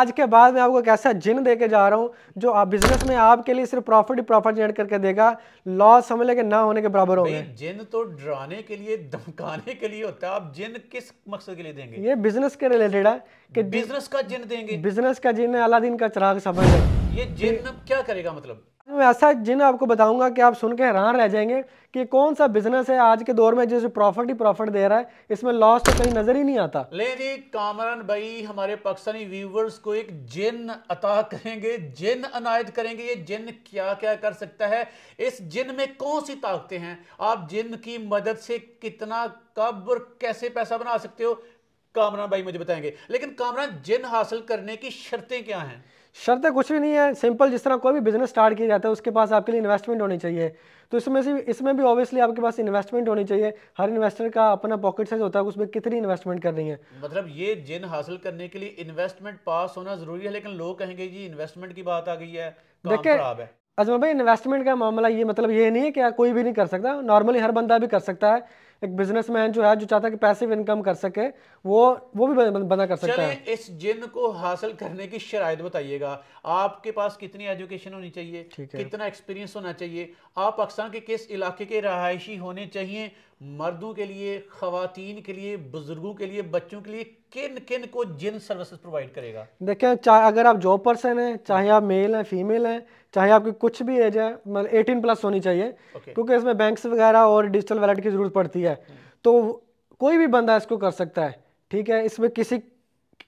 आज के बाद मैं आपको एक ऐसा जिन दे के जा रहा हूँ जो आप बिजनेस में आपके लिए सिर्फ प्रॉफिट ही प्रॉफिट जनरेट करके देगा लॉस समझ लेके ना होने के बराबर होंगे जिन तो डराने के लिए धमकाने के लिए होता है आप जिन किस मकसद के लिए देंगे ये बिजनेस के रिलेटेड है कि बिजनेस का जिन देंगे बिजनेस का जिन अलादीन का चिराग समझ ये जिन क्या करेगा मतलब मैं ऐसा जिन आपको बताऊंगा कि आप सुन के हैरान रह जाएंगे कि कौन सा बिजनेस है आज के दौर में जिसे प्रॉफिट ही प्रॉफिट दे रहा है इसमें लॉस तो कहीं नजर ही नहीं आता ले जी कामरन भाई हमारे पाकिस्तानी व्यूवर्स को एक जिन अता करेंगे जिन अनायत करेंगे ये जिन क्या क्या कर सकता है इस जिन में कौन सी ताकतें हैं आप जिन की मदद से कितना कब और कैसे पैसा बना सकते हो कामरान भाई मुझे बताएंगे लेकिन कामरान जिन हासिल करने की शर्तें क्या हैं शर्तें कुछ भी नहीं है सिंपल जिस तरह कोई भी बिजनेस स्टार्ट किया जाता है उसके पास आपके लिए इन्वेस्टमेंट होनी चाहिए तो इसमें से इसमें भी ऑब्वियसली आपके पास इन्वेस्टमेंट होनी चाहिए हर इन्वेस्टर का अपना पॉकेट साइज होता है उसमें कितनी इन्वेस्टमेंट करनी है मतलब ये जिन हासिल करने के लिए इन्वेस्टमेंट पास होना जरूरी है लेकिन लोग कहेंगे जी इन्वेस्टमेंट की बात आ गई है देखिए अजमल भाई इन्वेस्टमेंट का मामला ये मतलब ये नहीं है कि कोई भी नहीं कर सकता नॉर्मली हर बंदा भी कर सकता है एक बिजनेसमैन जो है जो चाहता है कि पैसिव इनकम कर सके वो वो भी बना कर सकता है इस जिन को हासिल करने की शराय बताइएगा आपके पास कितनी एजुकेशन होनी चाहिए कितना एक्सपीरियंस होना चाहिए आप पाकिस्तान के किस इलाके के रहायशी होने चाहिए मर्दों के लिए खातन के लिए बुजुर्गों के लिए बच्चों के लिए किन किन को जिन सर्विसेज प्रोवाइड करेगा देखें चाहे अगर आप जॉब पर्सन हैं चाहे आप मेल हैं फीमेल हैं चाहे आपकी कुछ भी एज है मतलब एटीन प्लस होनी चाहिए okay. क्योंकि इसमें बैंक्स वगैरह और डिजिटल वैलेट की जरूरत पड़ती है hmm. तो कोई भी बंदा इसको कर सकता है ठीक है इसमें किसी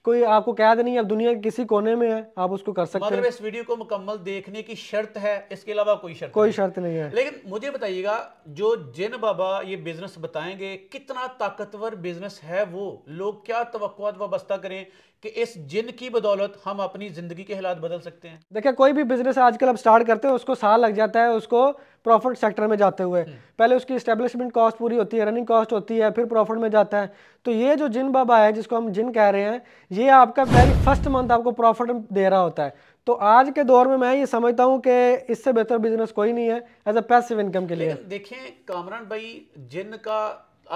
कोई आपको कैद नहीं अब दुनिया के किसी कोने में है आप उसको कर सकते मतलब हैं इस वीडियो को मुकम्मल देखने की शर्त है इसके अलावा कोई शर्त कोई शर्त नहीं है लेकिन मुझे बताइएगा जो जिन बाबा ये बिजनेस बताएंगे कितना ताकतवर बिजनेस है वो लोग क्या तो वाबस्ता करें कि इस जिन की बदौलत हम अपनी ज़िंदगी के हालात बदल सकते हैं देखिए कोई भी बिजनेस आजकल आप स्टार्ट करते हैं उसको साल लग जाता है उसको प्रॉफिट सेक्टर में जाते हुए हम्म। पहले उसकी इस्टेब्लिशमेंट कॉस्ट पूरी होती है रनिंग कॉस्ट होती है फिर प्रॉफिट में जाता है तो ये जो जिन बाबा है जिसको हम जिन कह रहे हैं ये आपका वेरी फर्स्ट मंथ आपको प्रॉफिट दे रहा होता है तो आज के दौर में मैं ये समझता हूँ कि इससे बेहतर बिजनेस कोई नहीं है एज अ पैसिव इनकम के लिए देखें कामरान भाई जिनका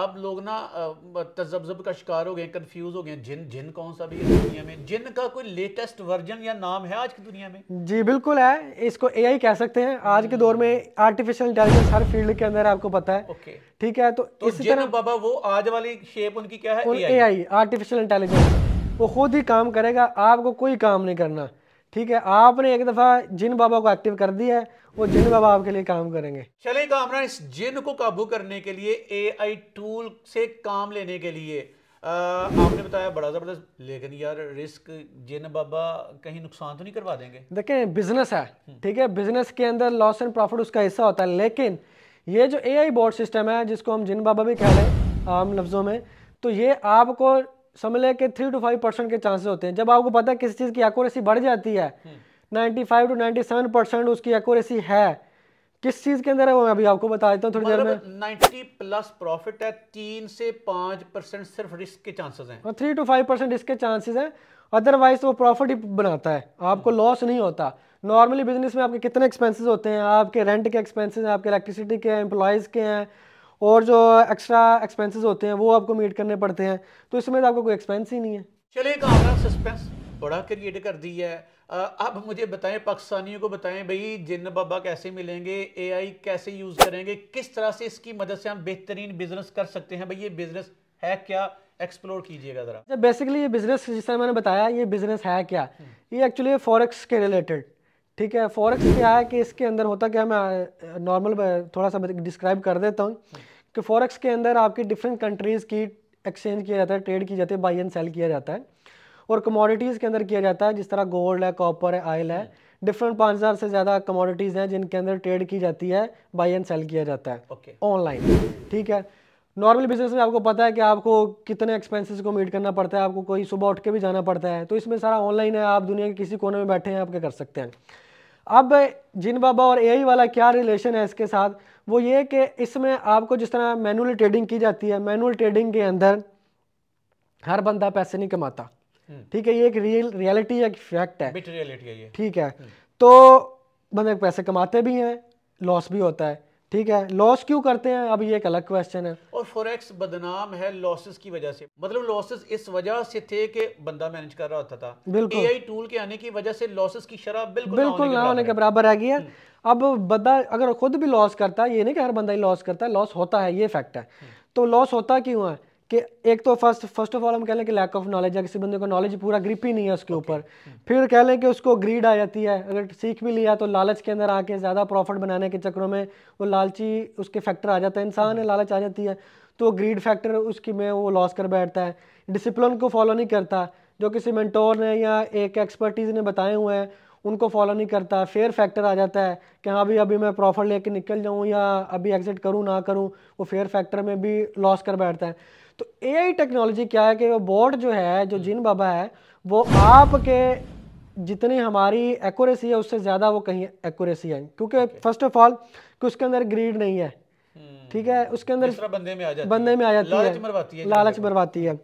अब लोग ना तजब्जब का शिकार हो गए कंफ्यूज हो गए जिन जिन कौन सा भी दुनिया में जिन का कोई लेटेस्ट वर्जन या नाम है आज की दुनिया में जी बिल्कुल है इसको एआई कह सकते हैं आज के दौर में आर्टिफिशियल हम्म। इंटेलिजेंस हर फील्ड के अंदर आपको पता है ओके ठीक है तो, तो इसी तरह बाबा वो आज वाली शेप उनकी क्या है एआई आर्टिफिशियल इंटेलिजेंस वो खुद ही काम करेगा आपको कोई काम नहीं करना ठीक है आपने एक दफ़ा जिन बाबा को एक्टिव कर दिया है वो जिन बाबा आपके लिए काम करेंगे चले तो कामरान इस जिन को काबू करने के लिए एआई टूल से काम लेने के लिए आ, आपने बताया बड़ा ज़बरदस्त लेकिन यार रिस्क जिन बाबा कहीं नुकसान तो नहीं करवा देंगे देखें बिजनेस है हम्म। ठीक है बिजनेस के अंदर लॉस एंड प्रॉफिट उसका हिस्सा होता है लेकिन ये जो एआई बोर्ड सिस्टम है जिसको हम जिन बाबा भी कह रहे हैं आम लफ्ज़ों में तो ये आपको समझ लें कि थ्री टू फाइव परसेंट के चांसेस होते हैं जब आपको पता है किसी चीज़ की एक्यूरेसी बढ़ जाती है ninety five to ninety seven percent उसकी एक्यूरेसी है किस चीज के अंदर है वो मैं अभी आपको बता देता हूँ थोड़ी देर मतलब में नाइन्टी प्लस प्रॉफिट है तीन से पाँच परसेंट सिर्फ रिस्क के चांसेस हैं और three to five percent risk के चांसेस हैं अदरवाइज वो प्रॉफिट ही बनाता है आपको लॉस हम्म। नहीं होता नॉर्मली बिजनेस में आपके कितने एक्सपेंसेस होते हैं आपके रेंट के एक्सपेंसेस हैं आपके इलेक्ट्रिसिटी के हैं एम्प्लॉयज़ के हैं और जो एक्स्ट्रा एक्सपेंसेस होते हैं वो आपको मीट करने पड़ते हैं तो इसमें तो आपको कोई एक्सपेंस ही नहीं है चले कामरान सस्पेंस बड़ा क्रिएट कर दी है अब मुझे बताएं पाकिस्तानियों को बताएं भाई जिन बाबा कैसे मिलेंगे एआई कैसे यूज़ करेंगे किस तरह से इसकी मदद से हम बेहतरीन बिजनेस कर सकते हैं भाई ये बिजनेस है क्या एक्सप्लोर कीजिएगा ज़रा जब बेसिकली ये बिजनेस जिस तरह मैंने बताया ये बिजनेस है क्या हम्म। ये एक्चुअली फॉरेक्स के रिलेटेड ठीक है फॉरेक्स क्या है कि इसके अंदर होता क्या मैं नॉर्मल थोड़ा सा डिस्क्राइब कर देता हूँ हम्म। कि फॉरेक्स के अंदर आपकी डिफरेंट कंट्रीज़ की एक्सचेंज किया जाता है ट्रेड की जाती है बाई एंड सेल किया जाता है और कमोडिटीज़ के अंदर किया जाता है जिस तरह गोल्ड है कॉपर है आयल है डिफरेंट पाँच हज़ार से ज़्यादा कमोडिटीज़ हैं जिनके अंदर ट्रेड की जाती है बाई एंड सेल किया जाता है ऑनलाइन okay. ठीक है नॉर्मल बिजनेस में आपको पता है कि आपको कितने एक्सपेंसेस को मीट करना पड़ता है आपको कोई सुबह उठ के भी जाना पड़ता है तो इसमें सारा ऑनलाइन है आप दुनिया के किसी कोने में बैठे हैं आप क्या कर सकते हैं अब जिन बाबा और ए वाला क्या रिलेशन है इसके साथ वो ये कि इसमें आपको जिस तरह मैनुअल ट्रेडिंग की जाती है मैनुअल ट्रेडिंग के अंदर हर बंदा पैसे नहीं कमाता हम्म। ठीक है ये एक रियल रियलिटी है फैक्ट है ठीक है हम्म। तो बंदे पैसे कमाते भी हैं लॉस भी होता है ठीक है लॉस क्यों करते हैं अब ये एक अलग क्वेश्चन है और फॉरेक्स बदनाम है लॉसेस की वजह से मतलब लॉसेस इस वजह से थे कि बंदा मैनेज कर रहा होता था बिल्कुल टूल के आने की वजह से लॉसेस की शराब बिल्कुल बिल्कुल ना होने के बराबर आ गई है हम्म। अब बंदा अगर खुद भी लॉस करता है ये नहीं कि हर बंदा ही लॉस करता है लॉस होता है ये फैक्ट है तो लॉस होता क्यों है कि एक तो फर्स्ट फर्स्ट ऑफ ऑल हम कह लें कि लैक ऑफ नॉलेज या किसी बंदे को नॉलेज पूरा ग्रिप ही नहीं है उसके ऊपर okay. Hmm. फिर कह लें कि उसको ग्रीड आ जाती है अगर सीख भी लिया तो लालच के अंदर आके ज़्यादा प्रॉफिट बनाने के चक्करों में वो लालची उसके फैक्टर आ जाता है इंसान है hmm. लालच आ जाती है तो ग्रीड फैक्टर उसकी में वो लॉस कर बैठता है डिसिप्लिन को फॉलो नहीं करता जो किसी मेंटोर ने या एक एक्सपर्टीज़ ने बताए हुए हैं उनको फॉलो नहीं करता फेयर फैक्टर आ जाता है कि हाँ भाई अभी मैं प्रॉफिट लेके निकल जाऊँ या अभी एग्जिट करूँ ना करूँ वो फेयर फैक्टर में भी लॉस कर बैठता है तो ए टेक्नोलॉजी क्या है कि वो बोर्ड जो है जो हम्म। जिन बाबा है वो आपके जितनी हमारी एक्यूरेसी है उससे ज़्यादा वो कहीं एक्यूरेसी है क्योंकि फर्स्ट ऑफ ऑल कि उसके अंदर ग्रीड नहीं है हम्म। ठीक है उसके अंदर बंदे में आ जाती बंदे में आ जाती है लालच बरवाती है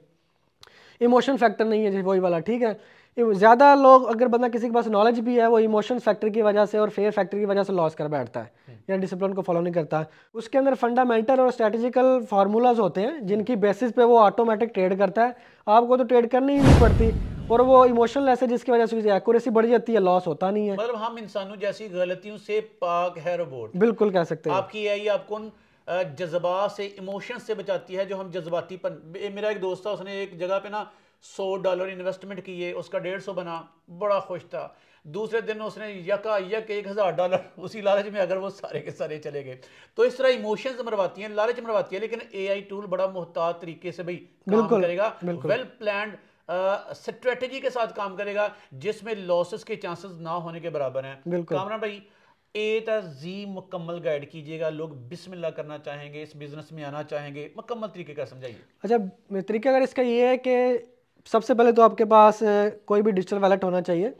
इमोशन फैक्टर नहीं है वही वाला ठीक है ज़्यादा लोग अगर बंदा किसी के पास नॉलेज भी है वो इमोशन फैक्टर की वजह से और फेयर फैक्टर की वजह से लॉस कर बैठता है हम्म। या डिसिप्लिन को फॉलो नहीं करता उसके अंदर फंडामेंटल और स्ट्रेटेजिकल फार्मूलाज होते हैं जिनकी बेसिस पे वो ऑटोमेटिक ट्रेड करता है आपको तो ट्रेड करनी ही नहीं पड़ती और वो इमोशनल ऐसे जिसकी वजह से एक्यूरेसी बढ़ जाती है लॉस होता नहीं है मतलब हम इंसानों जैसी गलतियों से पाक है रोबोट बिल्कुल कह सकते हैं आपकी यही आपको जज्बा से इमोशन से बचाती है जो हम जज्बाती पर मेरा एक दोस्त था उसने एक जगह पे ना सौ डॉलर इन्वेस्टमेंट किए उसका डेढ़ सौ बना बड़ा खुश था दूसरे दिन उसने यका यक एक हज़ार डॉलर उसी लालच में अगर वो सारे के सारे चले गए तो इस तरह इमोशंस मरवाती हैं लालच मरवाती है लेकिन एआई टूल बड़ा मुहतात तरीके से भाई काम करेगा वेल प्लान स्ट्रेटजी के साथ काम करेगा जिसमें लॉसेस के चांसेस ना होने के बराबर हैं कामरान भाई ए ता जी मुकम्मल गाइड कीजिएगा लोग बिस्मिल्लाह करना चाहेंगे इस बिज़नेस में आना चाहेंगे मुकम्मल तरीके का समझाइए अच्छा तरीका अगर इसका ये है कि सबसे पहले तो आपके पास कोई भी डिजिटल वैलेट होना चाहिए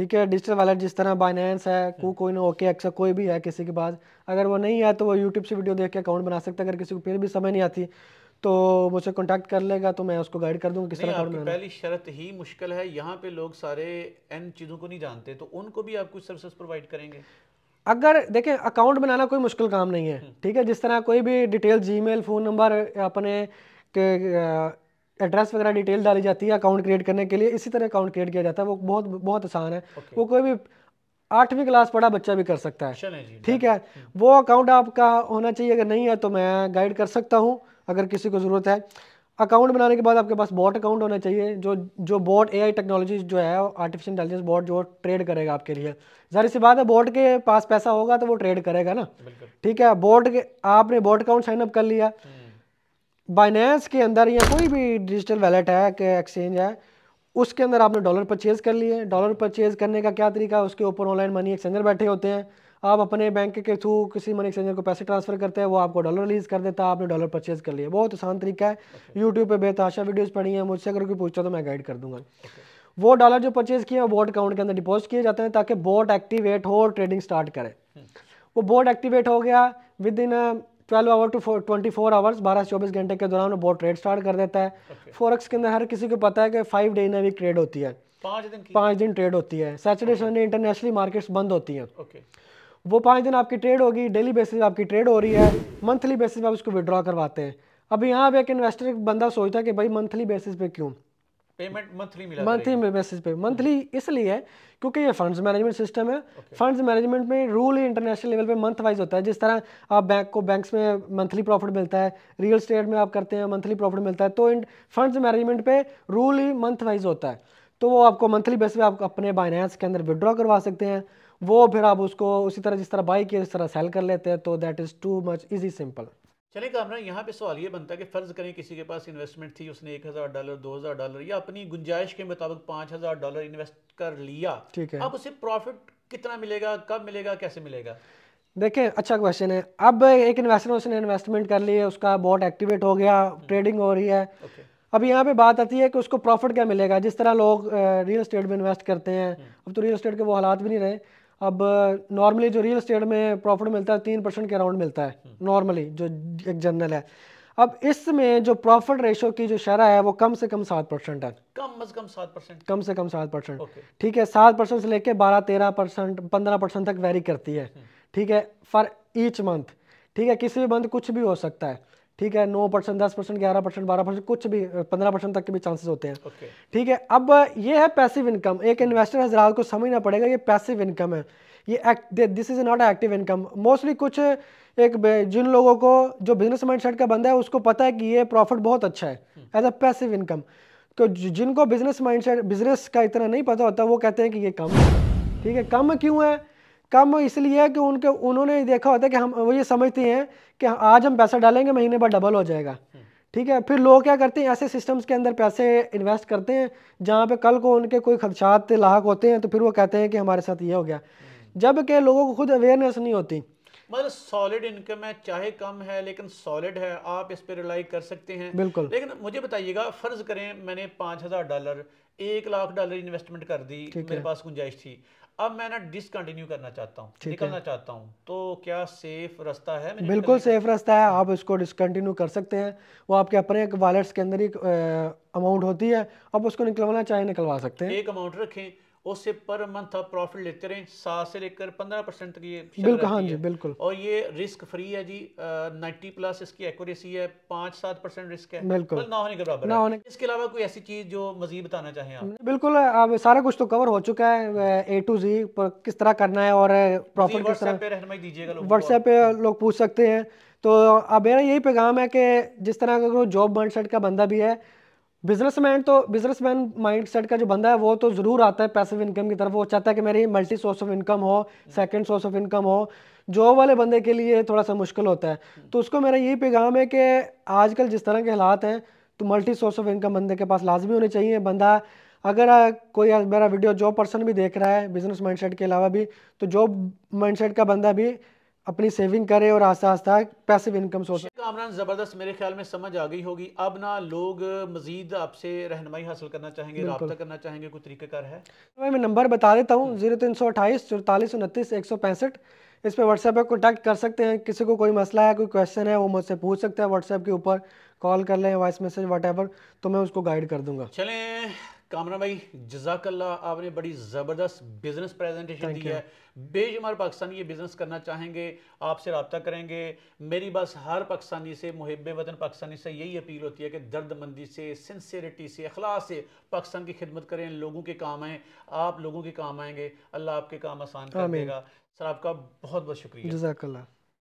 ठीक है डिजिटल वैलेट जिस तरह बाइनेंस है कोई ना ओके एक्सा कोई भी है किसी के पास अगर वो नहीं है तो वो यूट्यूब से वीडियो देख के अकाउंट बना सकता है अगर किसी को फिर भी समय नहीं आती तो मुझे कॉन्टैक्ट कर लेगा तो मैं उसको गाइड कर दूंगा किस तरह अकाउंट पहली शर्त ही मुश्किल है यहाँ पे लोग सारे एन चीज़ों को नहीं जानते तो उनको भी आप कुछ सर्विसेज प्रोवाइड करेंगे अगर देखें अकाउंट बनाना कोई मुश्किल काम नहीं है hmm. ठीक है जिस तरह कोई भी डिटेल जी फ़ोन नंबर अपने के एड्रेस वगैरह डिटेल डाली जाती है अकाउंट क्रिएट करने के लिए इसी तरह अकाउंट क्रिएट किया जाता है वो बहुत बहुत आसान है okay. वो कोई भी आठवीं क्लास पढ़ा बच्चा भी कर सकता है ठीक है वो अकाउंट आपका होना चाहिए अगर नहीं है तो मैं गाइड कर सकता हूँ अगर किसी को ज़रूरत है अकाउंट बनाने के बाद आपके पास बॉट अकाउंट होना चाहिए जो जो बॉट ए टेक्नोलॉजी जो है आर्टिफिशियल इंटेलिजेंस बॉट जो ट्रेड करेगा आपके लिए जाहिर सी बात है बॉट के पास पैसा होगा तो वो ट्रेड करेगा ना ठीक है बॉट के आपने बॉट अकाउंट साइनअप कर लिया हम्म। बाइनेंस के अंदर या कोई भी डिजिटल वैलेट है एक्सचेंज है उसके अंदर आपने डॉलर परचेज़ कर लिए डॉलर परचेज़ करने का क्या तरीका है उसके ऊपर ऑनलाइन मनी एक्सचेंजर बैठे होते हैं आप अपने बैंक के थ्रू किसी मनी एक्सचेंजर को पैसे ट्रांसफर करते हैं वो आपको डॉलर रिलीज़ कर देता है आपने डॉलर परचेज़ कर लिए बहुत आसान तरीका है यूट्यूब पर बेतहाशा वीडियोज़ पड़ी हैं मुझसे अगर कोई पूछता तो मैं गाइड कर दूँगा वो डॉलर जो परचेज़ किए वो बोर्ड अकाउंट के अंदर डिपोजिट किए जाते हैं ताकि बोट एक्टिवेट हो और ट्रेडिंग स्टार्ट करें वो बोट एक्टिवेट हो गया within twelve hour to twenty four hours बारह से चौबीस घंटे के दौरान बहुत ट्रेड स्टार्ट कर देता है फोरक्स के अंदर हर किसी को पता है कि five day in week trade होती है पाँच दिन पाँच दिन ट्रेड होती है सैटरडे संडे इंटरनेशनली मार्केट्स बंद होती हैं वो पाँच दिन आपकी ट्रेड होगी डेली बेसिस पर आपकी ट्रेड हो रही है मंथली बेसिस पर आप उसको विड्रॉ करवाते हैं अब यहाँ पर एक इन्वेस्टर बंदा सोचता है कि भाई मंथली बेसिस पे क्यों पेमेंट मंथली मिला मंथली बेसिस पे मंथली इसलिए है क्योंकि ये फंड्स मैनेजमेंट सिस्टम है फंड्स okay. मैनेजमेंट में रूल ही इंटरनेशनल लेवल पे मंथ वाइज होता है जिस तरह आप बैंक को बैंक्स में मंथली प्रॉफिट मिलता है रियल स्टेट में आप करते हैं मंथली प्रॉफिट मिलता है तो फंड्स मैनेजमेंट पे रूल ही मंथ वाइज होता है तो वो आपको मंथली बेस पे आप अपने बाइनेंस के अंदर विड्रॉ करवा सकते हैं वो फिर आप उसको उसी तरह जिस तरह बाई किए जिस तरह सेल कर लेते हैं तो that is too much easy simple चले कामरा यहाँ पे सवाल ये बनता है कि फ़र्ज़ करें किसी के पास इन्वेस्टमेंट थी उसने एक हज़ार डॉलर दो हज़ार डॉलर या अपनी गुंजाइश के मुताबिक पाँच हज़ार डॉलर इन्वेस्ट कर लिया ठीक है अब उसे प्रॉफिट कितना मिलेगा कब मिलेगा कैसे मिलेगा देखें अच्छा क्वेश्चन है अब एक इन्वेस्टर उसने इन्वेस्टमेंट कर ली है उसका बॉट एक्टिवेट हो गया ट्रेडिंग हम्म। हो रही है अब यहाँ पे बात आती है कि उसको प्रॉफिट क्या मिलेगा जिस तरह लोग रियल स्टेट में इन्वेस्ट करते हैं हम्म। अब तो रियल स्टेट के वो हालात भी नहीं रहे अब नॉर्मली uh, जो रियल स्टेट में प्रॉफिट मिलता है तीन परसेंट के अराउंड मिलता है नॉर्मली हम्म। जो एक जनरल है अब इसमें जो प्रॉफिट रेशो की जो शरह है वो कम से कम सात परसेंट है कम से कम सात परसेंट कम से कम सात परसेंट ठीक है सात परसेंट से लेके बारह तेरह परसेंट पंद्रह परसेंट तक वेरी करती है हम्म। ठीक है फॉर ईच मंथ ठीक है किसी भी मंथ कुछ भी हो सकता है ठीक है नौ परसेंट दस परसेंट ग्यारह परसेंट बारह परसेंट कुछ भी पंद्रह परसेंट तक के भी चांसेस होते हैं okay. ठीक है अब ये है पैसिव इनकम एक इन्वेस्टर हजरात को समझना पड़ेगा ये पैसिव इनकम है ये this is not active income mostly कुछ एक जिन लोगों को जो बिजनेस माइंड सेट का बंदा है उसको पता है कि ये प्रॉफिट बहुत अच्छा है एज अ पैसिव इनकम तो जिनको बिजनेस माइंड सेट बिजनेस का इतना नहीं पता होता वो कहते हैं कि ये कम ठीक है कम क्यों है कम इसलिए है कि उनके उन्होंने देखा होता है कि हम वो ये समझते हैं कि आज हम पैसा डालेंगे महीने बाद डबल हो जाएगा ठीक है फिर लोग क्या करते हैं ऐसे सिस्टम्स के अंदर पैसे इन्वेस्ट करते हैं जहाँ पे कल को उनके कोई खदशात लाक होते हैं तो फिर वो कहते हैं कि हमारे साथ ये हो गया जबकि लोगों को खुद अवेयरनेस नहीं होती मतलब सॉलिड इनकम है चाहे कम है लेकिन सॉलिड है आप इस पर रिलाई कर सकते हैं बिल्कुल लेकिन मुझे बताइएगा फ़र्ज़ करें मैंने पाँच हज़ार डॉलर एक लाख डॉलर इन्वेस्टमेंट कर दी मेरे पास गुंजाइश थी अब मैं ना डिसकंटिन्यू करना चाहता हूँ निकलना चाहता हूँ तो क्या सेफ रास्ता है बिल्कुल सेफ रास्ता है आप इसको डिसकंटिन्यू कर सकते हैं वो आपके अपने एक वॉलेट्स के अंदर ही अमाउंट होती है आप उसको निकलवाना चाहे निकलवा सकते हैं एक अमाउंट रखें उससे पर मंथ आप प्रॉफिट लेते रहें सात से लेकर पंद्रह परसेंट की बिल्कुल हाँ जी बिल्कुल और ये रिस्क फ्री है जी नाइन्टी प्लस इसकी एक्यूरेसी है पाँच सात परसेंट रिस्क है बिल्कुल ना होने के बराबर ना होने इसके अलावा कोई ऐसी चीज़ जो मजीद बताना चाहें आप बिल्कुल अब सारा कुछ तो कवर हो चुका है ए टू जी पर किस तरह करना है और प्रॉफिट किस तरह दीजिएगा व्हाट्सएप पे लोग पूछ सकते हैं तो अब मेरा यही पैगाम है कि जिस तरह का जॉब माइंड का बंदा भी है बिजनेसमैन तो बिजनेसमैन माइंडसेट का जो बंदा है वो तो ज़रूर आता है पैसिव इनकम की तरफ वो चाहता है कि मेरी मल्टी सोर्स ऑफ इनकम हो सेकंड सोर्स ऑफ इनकम हो जॉब वाले बंदे के लिए थोड़ा सा मुश्किल होता है तो उसको मेरा यही पैगाम है कि आजकल जिस तरह के हालात हैं तो मल्टी सोर्स ऑफ इनकम बंदे के पास लाजमी होने चाहिए बंदा अगर कोई मेरा वीडियो जॉब पर्सन भी देख रहा है बिजनेस माइंड के अलावा भी तो जॉब माइंड का बंदा भी अपनी सेविंग करें और आस्ता आस्ता पैसे भी इनकम सोर्स कामरान ज़बरदस्त मेरे ख्याल में समझ आ गई होगी अब ना लोग मजीद आपसे रहनमई हासिल करना चाहेंगे रहा करना चाहेंगे कोई तरीक़ाकार है तो मैं नंबर बता देता हूँ जीरो तीन सौ अट्ठाईस चौतालीस उनतीस एक सौ पैंसठ इस पर व्हाट्सएप पर कॉन्टैक्ट कर सकते हैं किसी को कोई मसला है कोई क्वेश्चन है वो मुझसे पूछ सकते हैं व्हाट्सएप के ऊपर कॉल कर लें वॉइस मैसेज वट तो मैं उसको गाइड कर दूंगा चलें कामरा भाई जजाकल्ला आपने बड़ी ज़बरदस्त बिज़नेस प्रेजेंटेशन दी है बेशुमार पाकिस्तानी ये बिज़नेस करना चाहेंगे आपसे रबता करेंगे मेरी बस हर पाकिस्तानी से मुहब वतन पाकिस्तानी से यही अपील होती है कि दर्दमंदी से सिंसियरिटी से अखलास से पाकिस्तान की खिदमत करें लोगों के काम आएँ आप लोगों के काम आएंगे अल्लाह आपके काम आसान कर देगा सर आपका बहुत बहुत शुक्रिया जजाकल्ला